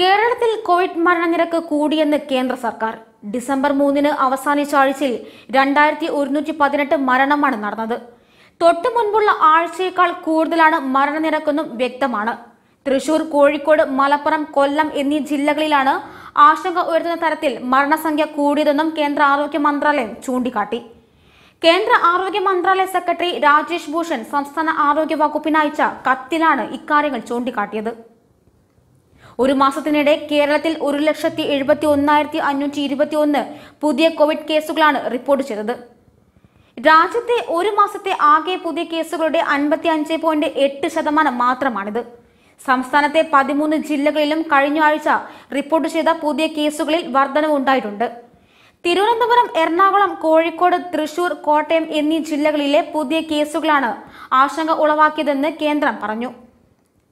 കേരളത്തിൽ കോവിഡ് മരണനിരക്ക് കൂടിയെന്ന് കേന്ദ്ര സർക്കാർ ഡിസംബർ മൂന്നിന് അവസാനിച്ച ആഴ്ചയിൽ രണ്ടായിരത്തി ഒരുന്നൂറ്റി പതിനെട്ട് മരണമാണ് നടന്നത് തൊട്ടു മുൻപുള്ള ആഴ്ചയേക്കാൾ കൂടുതലാണ് മരണനിരക്കെന്നും വ്യക്തമാണ് തൃശൂർ കോഴിക്കോട് മലപ്പുറം കൊല്ലം എന്നീ ജില്ലകളിലാണ് ആശങ്ക ഉയർത്തുന്ന തരത്തിൽ മരണസംഖ്യ കൂടിയതെന്നും കേന്ദ്ര ആരോഗ്യ മന്ത്രാലയം ചൂണ്ടിക്കാട്ടി കേന്ദ്ര ആരോഗ്യ മന്ത്രാലയ സെക്രട്ടറി രാജേഷ് ഭൂഷൺ സംസ്ഥാന ആരോഗ്യ വകുപ്പിനയച്ച കത്തിലാണ് ഇക്കാര്യങ്ങൾ ചൂണ്ടിക്കാട്ടിയത് ഒരു മാസത്തിനിടെ കേരളത്തിൽ ഒരു ലക്ഷത്തി എഴുപത്തി ഒന്നായിരത്തി അഞ്ഞൂറ്റി ഇരുപത്തി ഒന്ന് പുതിയ കോവിഡ് കേസുകളാണ് റിപ്പോർട്ട് ചെയ്തത് രാജ്യത്തെ ഒരു മാസത്തെ ആകെ പുതിയ കേസുകളുടെ അൻപത്തി അഞ്ച് പോയിന്റ് എട്ട് ശതമാനം മാത്രമാണിത് സംസ്ഥാനത്തെ പതിമൂന്ന് ജില്ലകളിലും കഴിഞ്ഞ ആഴ്ച റിപ്പോർട്ട് ചെയ്ത പുതിയ കേസുകളിൽ ഉണ്ടായിട്ടുണ്ട് തിരുവനന്തപുരം എറണാകുളം കോഴിക്കോട് തൃശൂർ കോട്ടയം എന്നീ ജില്ലകളിലെ പുതിയ കേസുകളാണ് ആശങ്ക ഉളവാക്കിയതെന്ന് കേന്ദ്രം പറഞ്ഞു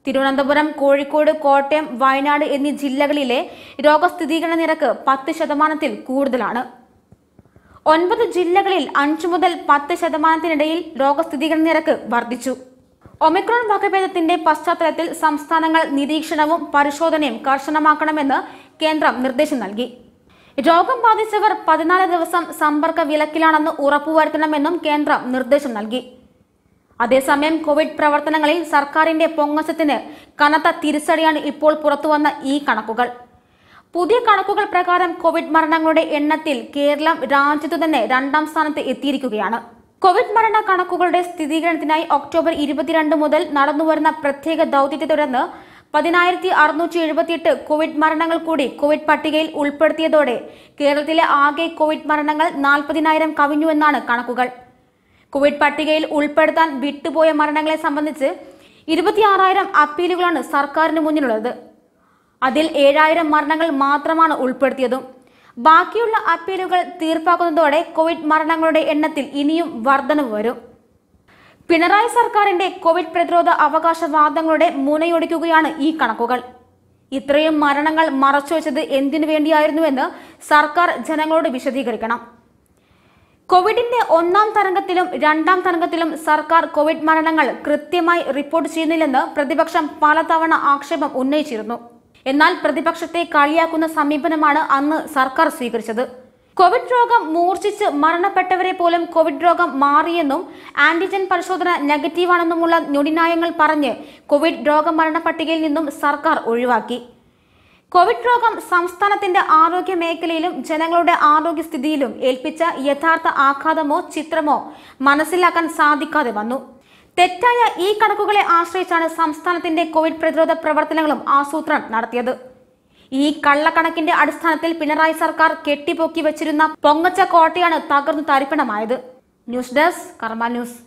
തിരുവനന്തപുരം കോഴിക്കോട് കോട്ടയം വയനാട് എന്നീ ജില്ലകളിലെ രോഗസ്ഥിരീകരണ നിരക്ക് പത്ത് ശതമാനത്തിൽ കൂടുതലാണ് ഒൻപത് ജില്ലകളിൽ അഞ്ച് മുതൽ പത്ത് ശതമാനത്തിനിടയിൽ രോഗസ്ഥിരീകരണ നിരക്ക് വർദ്ധിച്ചു ഒമിക്രോൺ വകഭേദത്തിന്റെ പശ്ചാത്തലത്തിൽ സംസ്ഥാനങ്ങൾ നിരീക്ഷണവും പരിശോധനയും കർശനമാക്കണമെന്ന് കേന്ദ്രം നിർദ്ദേശം നൽകി രോഗം ബാധിച്ചവർ പതിനാല് ദിവസം സമ്പർക്ക വിലക്കിലാണെന്ന് ഉറപ്പുവരുത്തണമെന്നും കേന്ദ്രം നിർദ്ദേശം നൽകി അതേസമയം കോവിഡ് പ്രവർത്തനങ്ങളിൽ സർക്കാരിന്റെ പൊങ്ങസത്തിന് കനത്ത തിരിച്ചടിയാണ് ഇപ്പോൾ പുറത്തുവന്ന ഈ കണക്കുകൾ പുതിയ കണക്കുകൾ പ്രകാരം കോവിഡ് മരണങ്ങളുടെ എണ്ണത്തിൽ കേരളം രാജ്യത്തു തന്നെ രണ്ടാം സ്ഥാനത്ത് എത്തിയിരിക്കുകയാണ് കോവിഡ് മരണ കണക്കുകളുടെ സ്ഥിരീകരണത്തിനായി ഒക്ടോബർ ഇരുപത്തിരണ്ട് മുതൽ നടന്നുവരുന്ന പ്രത്യേക ദൌത്യത്തെ തുടർന്ന് പതിനായിരത്തി അറുന്നൂറ്റി എഴുപത്തിയെട്ട് കോവിഡ് മരണങ്ങൾ കൂടി കോവിഡ് പട്ടികയിൽ ഉൾപ്പെടുത്തിയതോടെ കേരളത്തിലെ ആകെ കോവിഡ് മരണങ്ങൾ നാൽപ്പതിനായിരം കവിഞ്ഞുവെന്നാണ് കണക്കുകൾ കോവിഡ് പട്ടികയിൽ ഉൾപ്പെടുത്താൻ വിട്ടുപോയ മരണങ്ങളെ സംബന്ധിച്ച് ഇരുപത്തിയാറായിരം അപ്പീലുകളാണ് സർക്കാരിന് മുന്നിലുള്ളത് അതിൽ ഏഴായിരം മരണങ്ങൾ മാത്രമാണ് ഉൾപ്പെടുത്തിയതും ബാക്കിയുള്ള അപ്പീലുകൾ തീർപ്പാക്കുന്നതോടെ കോവിഡ് മരണങ്ങളുടെ എണ്ണത്തിൽ ഇനിയും വർധനവ് വരും പിണറായി സർക്കാരിന്റെ കോവിഡ് പ്രതിരോധ അവകാശവാദങ്ങളുടെ മുനയൊടിക്കുകയാണ് ഈ കണക്കുകൾ ഇത്രയും മരണങ്ങൾ മറച്ചുവെച്ചത് എന്തിനു വേണ്ടിയായിരുന്നുവെന്ന് സർക്കാർ ജനങ്ങളോട് വിശദീകരിക്കണം കോവിഡിന്റെ ഒന്നാം തരംഗത്തിലും രണ്ടാം തരംഗത്തിലും സർക്കാർ കോവിഡ് മരണങ്ങൾ കൃത്യമായി റിപ്പോർട്ട് ചെയ്യുന്നില്ലെന്ന് പ്രതിപക്ഷം പലതവണ ആക്ഷേപം ഉന്നയിച്ചിരുന്നു എന്നാൽ പ്രതിപക്ഷത്തെ കളിയാക്കുന്ന സമീപനമാണ് അന്ന് സർക്കാർ സ്വീകരിച്ചത് കോവിഡ് രോഗം മൂർച്ഛിച്ച് മരണപ്പെട്ടവരെ പോലും കോവിഡ് രോഗം മാറിയെന്നും ആന്റിജൻ പരിശോധന നെഗറ്റീവാണെന്നുമുള്ള നുടിനായങ്ങൾ പറഞ്ഞ് കോവിഡ് രോഗമരണ പട്ടികയിൽ നിന്നും സർക്കാർ ഒഴിവാക്കി കോവിഡ് രോഗം സംസ്ഥാനത്തിന്റെ ആരോഗ്യ മേഖലയിലും ജനങ്ങളുടെ ആരോഗ്യസ്ഥിതിയിലും ഏൽപ്പിച്ച യഥാർത്ഥ ആഘാതമോ ചിത്രമോ മനസ്സിലാക്കാൻ സാധിക്കാതെ വന്നു തെറ്റായ ഈ കണക്കുകളെ ആശ്രയിച്ചാണ് സംസ്ഥാനത്തിന്റെ കോവിഡ് പ്രതിരോധ പ്രവർത്തനങ്ങളും ആസൂത്രണം നടത്തിയത് ഈ കള്ളക്കണക്കിന്റെ അടിസ്ഥാനത്തിൽ പിണറായി സർക്കാർ കെട്ടിപ്പൊക്കി വെച്ചിരുന്ന പൊങ്ങച്ച കോട്ടയാണ് തകർന്നു തരിപ്പണമായത് ന്യൂസ് ഡെസ്ക് കർമ്മ ന്യൂസ്